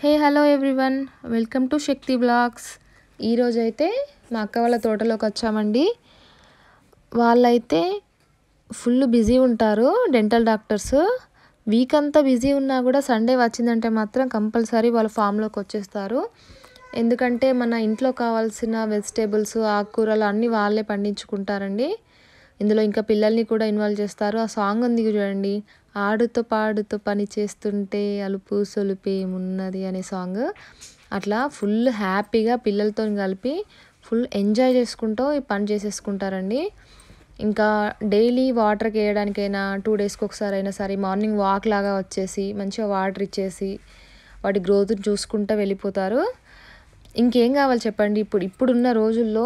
hey hello everyone welcome to Shakti blogs ఈరోజైతే మా అక్క వాళ్ళ తోటలోకి వచ్చామండి వాళ్ళైతే ఫుల్ బిజీ ఉంటారు డెంటల్ డాక్టర్స్ వీక్ అంతా బిజీ ఉన్నా కూడా సండే వచ్చిందంటే మాత్రం కంపల్సరీ వాళ్ళు ఫామ్లోకి వచ్చేస్తారు ఎందుకంటే మన ఇంట్లో కావాల్సిన వెజిటేబుల్స్ ఆకుకూరలు అన్నీ వాళ్ళే పండించుకుంటారండి ఇందులో ఇంకా పిల్లల్ని కూడా ఇన్వాల్వ్ చేస్తారు ఆ సాంగ్ ఉంది చూడండి ఆడుతో పాడుతో పని చేస్తుంటే అలుపు సొలుపు ఏమున్నది అనే సాంగ్ అట్లా ఫుల్ హ్యాపీగా పిల్లలతో కలిపి ఫుల్ ఎంజాయ్ చేసుకుంటూ ఈ పని చేసేసుకుంటారండి ఇంకా డైలీ వాటర్కి వేయడానికైనా టూ డేస్కి ఒకసారి అయినా సరే మార్నింగ్ వాక్ లాగా వచ్చేసి మంచిగా వాటర్ ఇచ్చేసి వాటి గ్రోత్ చూసుకుంటూ వెళ్ళిపోతారు ఇంకేం కావాలి చెప్పండి ఇప్పుడు ఇప్పుడున్న రోజుల్లో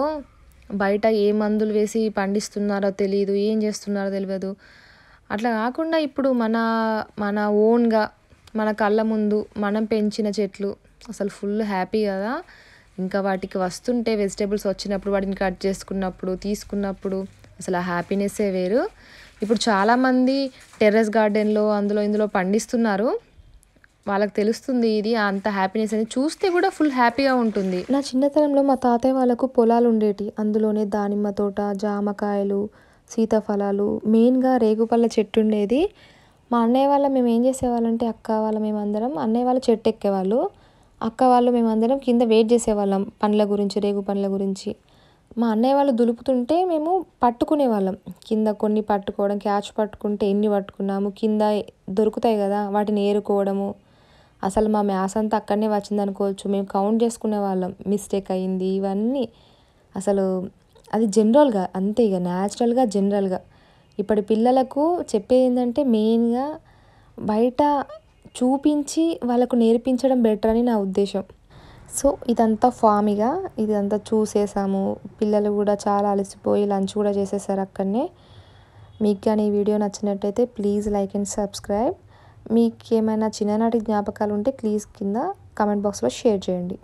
బయట ఏ మందులు వేసి పండిస్తున్నారో తెలియదు ఏం చేస్తున్నారో తెలియదు అట్లా కాకుండా ఇప్పుడు మన మన ఓన్గా మన కళ్ళ ముందు మనం పెంచిన చెట్లు అసలు ఫుల్ హ్యాపీ కదా ఇంకా వాటికి వస్తుంటే వెజిటేబుల్స్ వచ్చినప్పుడు వాటిని కట్ చేసుకున్నప్పుడు తీసుకున్నప్పుడు అసలు ఆ హ్యాపీనెస్సే వేరు ఇప్పుడు చాలామంది టెర్రస్ గార్డెన్లో అందులో ఇందులో పండిస్తున్నారు వాళ్ళకి తెలుస్తుంది ఇది అంత హ్యాపీనెస్ అని చూస్తే కూడా ఫుల్ హ్యాపీగా ఉంటుంది నా చిన్నతనంలో మా తాతయ్య వాళ్ళకు పొలాలు ఉండేటి అందులోనే దానిమ్మ తోట జామకాయలు సీతాఫలాలు మెయిన్గా రేగుపళ్ళ చెట్టు ఉండేది మా అన్నయ్య వాళ్ళ మేము ఏం చేసేవాళ్ళంటే అక్క వాళ్ళ మేమందరం అన్నయ్య వాళ్ళ చెట్టు ఎక్కేవాళ్ళు అక్క వాళ్ళు మేమందరం కింద వెయిట్ చేసేవాళ్ళం పండ్ల గురించి రేగు పండ్ల గురించి మా అన్నయ్య వాళ్ళు దులుపుతుంటే మేము పట్టుకునేవాళ్ళం కింద కొన్ని పట్టుకోవడం క్యాచ్ పట్టుకుంటే ఎన్ని పట్టుకున్నాము కింద దొరుకుతాయి కదా వాటిని ఏరుకోవడము అసలు మా మ్యాథ్స్ అంతా అక్కడనే వచ్చింది అనుకోవచ్చు మేము కౌంట్ చేసుకునే వాళ్ళం మిస్టేక్ అయింది ఇవన్నీ అసలు అది జనరల్గా అంతే ఇక న్యాచురల్గా జనరల్గా ఇప్పటి పిల్లలకు చెప్పేది ఏంటంటే మెయిన్గా బయట చూపించి వాళ్ళకు నేర్పించడం బెటర్ అని నా ఉద్దేశం సో ఇదంతా ఫామిగా ఇదంతా చూసేసాము పిల్లలు కూడా చాలా అలసిపోయి లంచ్ కూడా చేసేసారు అక్కడనే మీకు కానీ ఈ వీడియో నచ్చినట్టయితే ప్లీజ్ లైక్ అండ్ సబ్స్క్రైబ్ మీకేమైనా చిన్ననాటి జ్ఞాపకాలు ఉంటే ప్లీజ్ కింద కామెంట్ బాక్స్లో షేర్ చేయండి